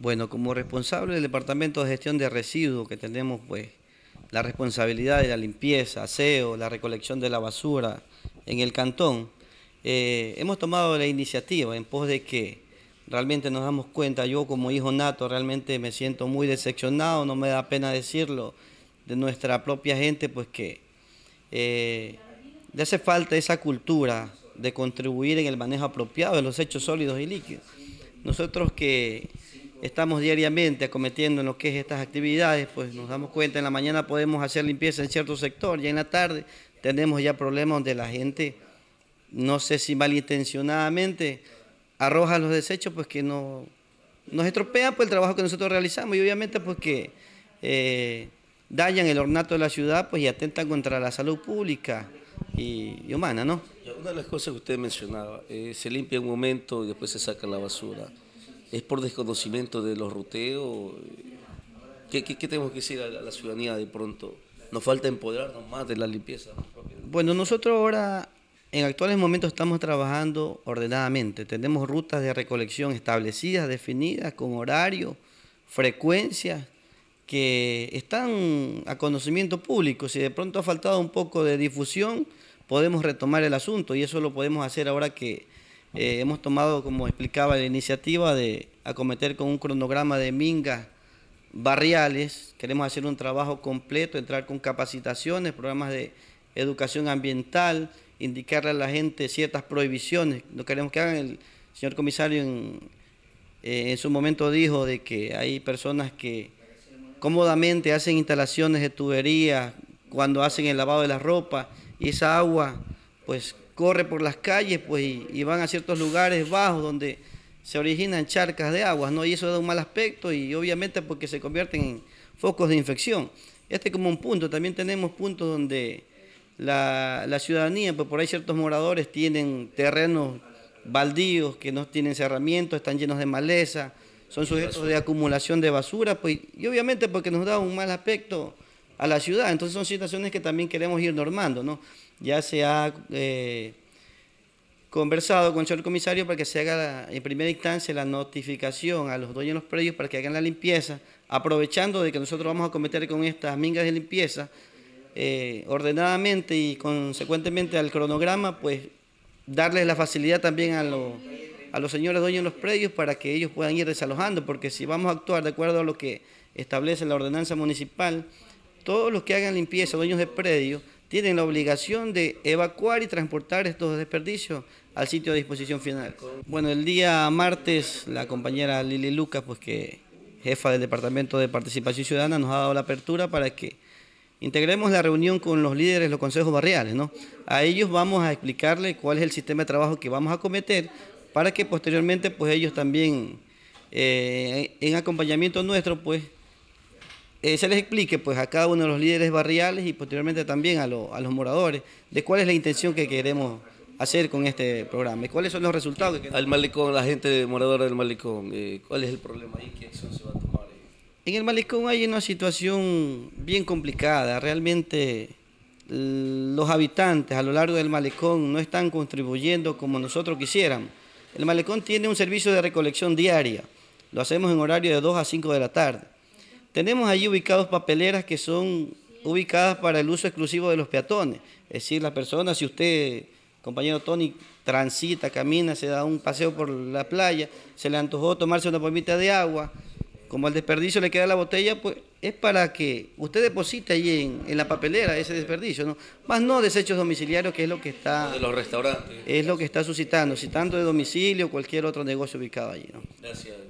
Bueno, como responsable del Departamento de Gestión de Residuos que tenemos, pues, la responsabilidad de la limpieza, aseo, la recolección de la basura en el cantón, eh, hemos tomado la iniciativa en pos de que realmente nos damos cuenta, yo como hijo nato realmente me siento muy decepcionado, no me da pena decirlo, de nuestra propia gente, pues que eh, le hace falta esa cultura de contribuir en el manejo apropiado de los hechos sólidos y líquidos. Nosotros que estamos diariamente acometiendo en lo que es estas actividades, pues nos damos cuenta, en la mañana podemos hacer limpieza en cierto sector, ya en la tarde tenemos ya problemas donde la gente, no sé si malintencionadamente, arroja los desechos, pues que no, nos estropean por pues, el trabajo que nosotros realizamos y obviamente pues que eh, dañan el ornato de la ciudad pues, y atentan contra la salud pública y, humana, ¿no? Una de las cosas que usted mencionaba, eh, se limpia un momento y después se saca la basura. ¿Es por desconocimiento de los ruteos? ¿Qué, tenemos que decir a la, ciudadanía de pronto? ¿Nos falta empoderarnos más de la limpieza? Bueno, nosotros ahora, en actuales momentos, estamos trabajando ordenadamente. Tenemos rutas de recolección establecidas, definidas, con horario, frecuencias, que están a conocimiento público. Si de pronto ha faltado un poco de difusión, podemos retomar el asunto y eso lo podemos hacer ahora que eh, hemos tomado, como explicaba, la iniciativa de acometer con un cronograma de mingas barriales. Queremos hacer un trabajo completo, entrar con capacitaciones, programas de educación ambiental, indicarle a la gente ciertas prohibiciones. No queremos que hagan, el señor comisario en, eh, en su momento dijo de que hay personas que cómodamente hacen instalaciones de tuberías cuando hacen el lavado de la ropa y esa agua pues corre por las calles pues, y, van a ciertos lugares bajos donde se originan charcas de aguas, ¿no? Y eso da un mal aspecto y obviamente porque se convierten en focos de infección. Este es como un punto, también tenemos puntos donde la, ciudadanía, pues por ahí ciertos moradores tienen terrenos baldíos que no tienen cerramiento, están llenos de maleza, son sujetos de acumulación de basura, pues, y obviamente porque nos da un mal aspecto a la ciudad. Entonces son situaciones que también queremos ir normando, ¿no? Ya se ha eh, conversado con el señor comisario para que se haga en primera instancia la notificación a los dueños de los predios para que hagan la limpieza, aprovechando de que nosotros vamos a cometer con estas mingas de limpieza eh, ordenadamente y consecuentemente al cronograma, pues darles la facilidad también a a los señores dueños de los predios para que ellos puedan ir desalojando, porque si vamos a actuar de acuerdo a lo que establece la ordenanza municipal, todos los que hagan limpieza, dueños de predio, tienen la obligación de evacuar y transportar estos desperdicios al sitio de disposición final. Bueno, el día martes la compañera Lili Lucas, pues que jefa del Departamento de Participación Ciudadana, nos ha dado la apertura para que integremos la reunión con los líderes de los consejos barriales. ¿no? A ellos vamos a explicarles cuál es el sistema de trabajo que vamos a cometer para que posteriormente pues ellos también, eh, en acompañamiento nuestro, pues eh, se les explique pues, a cada uno de los líderes barriales y posteriormente también a, los moradores de cuál es la intención que queremos hacer con este programa y cuáles son los resultados. Al malecón, la gente moradora del malecón, eh, ¿cuál es el problema ahí? ¿Qué se va a tomar? En el malecón hay una situación bien complicada. Realmente los habitantes a lo largo del malecón no están contribuyendo como nosotros quisiéramos. El malecón tiene un servicio de recolección diaria. Lo hacemos en horario de 2 a 5 de la tarde. Tenemos allí ubicados papeleras que son ubicadas para el uso exclusivo de los peatones. Es decir, la persona, si usted, compañero Tony, transita, camina, se da un paseo por la playa, se le antojó tomarse una pomita de agua, como al desperdicio le queda la botella, pues es para que usted deposite allí en, la papelera ese desperdicio, ¿no? Más no desechos domiciliarios, que es lo que está... De los restaurantes. Es lo que está suscitando, tanto de domicilio, o cualquier otro negocio ubicado allí, ¿no? Gracias.